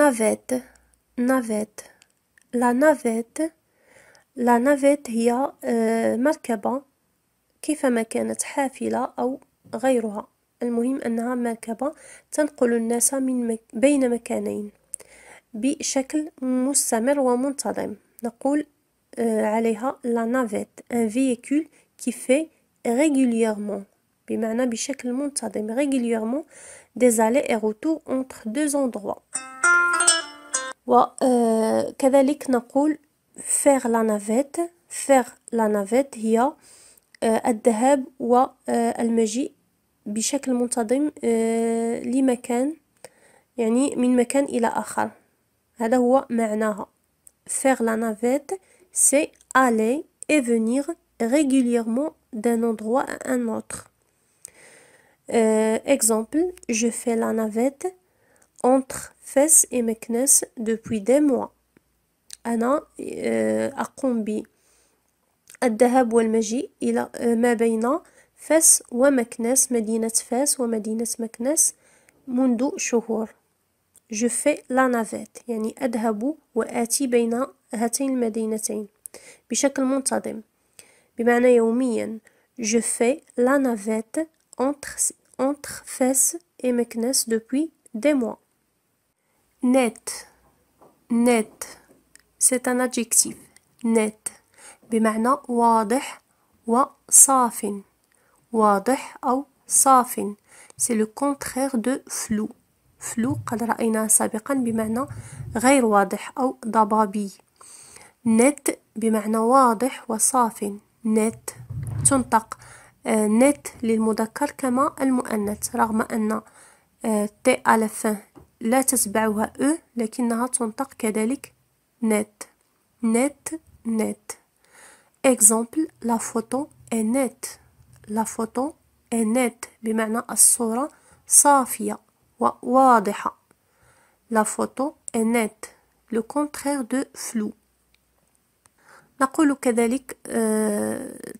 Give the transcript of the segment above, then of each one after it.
navette navette لا navette لا navette هي آه، مركبة كيفما كانت حافلة أو غيرها المهم أنها مركبة تنقل الناس من مك... بين مكانين بشكل مستمر ومنتظم نقول آه، عليها لا نافيت ان فيكول كي في ريغولييرمون بمعنى بشكل منتظم ريغولييرمون دي زالي اي روتور اونتر دو endroits وكذلك نقول faire la navette faire la navette هي الذهاب والمجيء بشكل منتظم لمكان يعني من مكان إلى آخر هذا هو معناها faire la navette c'est aller et venir régulièrement d'un endroit à un autre. Euh, exemple, je fais la navette Entre fesses et meknes depuis des mois. Anna, euh, à Ad Addéhab ou al-maji, il a euh, ma baina fesses ou meknes, medinette fes wa medinette meknes, mundu Je fais la navette. Yanni, adhabou ou a ti baina hati medinetein. Bichakel monta dem. Bimana Je fais la navette entre fesses et meknes depuis des mois. net net c'est un adjectif net بمعنى واضح وصاف واضح أو صاف c'est le contraire de flou flou قد رأيناه سابقا بمعنى غير واضح أو ضبابي net بمعنى واضح وصاف net تنطق آه، net للمذكر كما المؤنث رغم أن آه، تي على fin la تتبعها أ لكنها تنطق net net net exemple la photo est nette la photo est nette Safia wa la photo est nette le contraire de flou La كذلك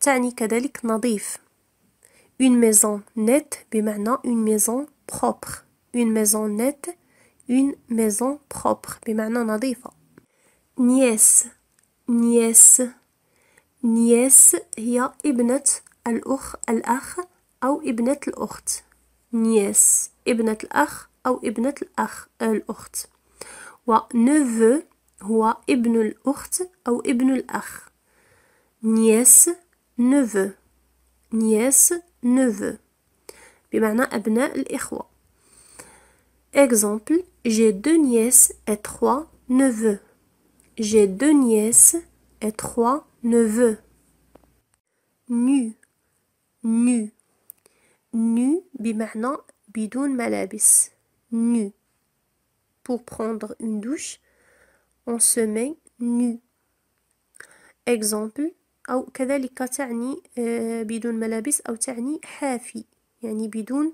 تعني كذلك نظيف une maison nette بمعنى une maison propre une maison nette une maison propre بمعنى نظيفة نياس نياس نياس هي ابنة الأخ الأخ أو ابنة الأخت نياس ابنة الأخ أو ابنة الأخ الأخت نوفو هو ابن الأخت أو ابن الأخ نياس نوفو نياس نوفو بمعنى أبناء الإخوة Exemple, j'ai deux nièces et trois neveux. J'ai deux nièces et trois neveux. Nu. Nu. Nu maintenant, bidoun malabis. Nu. Pour prendre une douche, on se met nu. Exemple, ou كذلك تعني بدون ملابس أو تعني حافي يعني بدون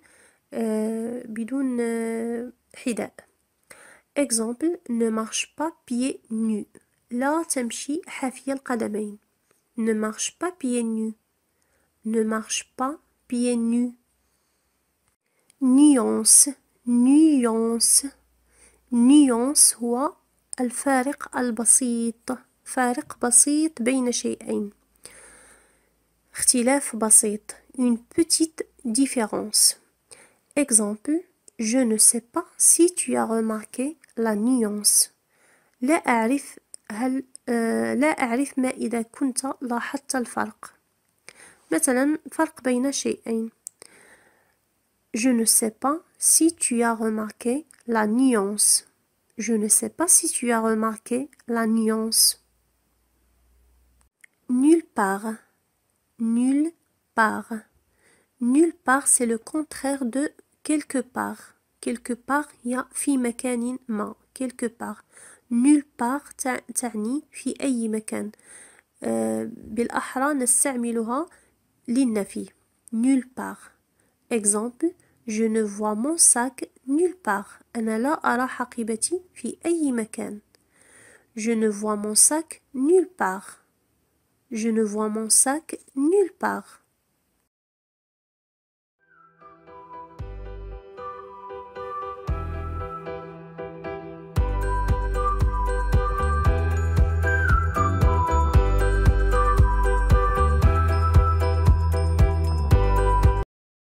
بدون euh, حذاء euh, exemple ne marche pas pieds nus لا تمشي حافية القدمين ne marche pas pieds nus ne marche pas pieds nus nuance nuance nuance هو الفارق البسيط فارق basit بين شيئين اختلاف basit une petite différence Exemple, je ne sais pas si tu as remarqué la nuance. لا أعرف هل لا أعرف مثلا فرق بين شيئين. Je ne sais pas si tu as remarqué la nuance. Je ne sais pas si tu as remarqué la nuance. Nulle part. Nulle part. Nulle part, c'est le contraire de quelque part quelque part يا fi مكان ma, quelque part nulle part fi في makan. Euh, bil بالأحرى نستعملها l'innafi, nulle part exemple je ne vois mon sac nulle part je ne vois mon sac nulle part je ne vois mon sac nulle part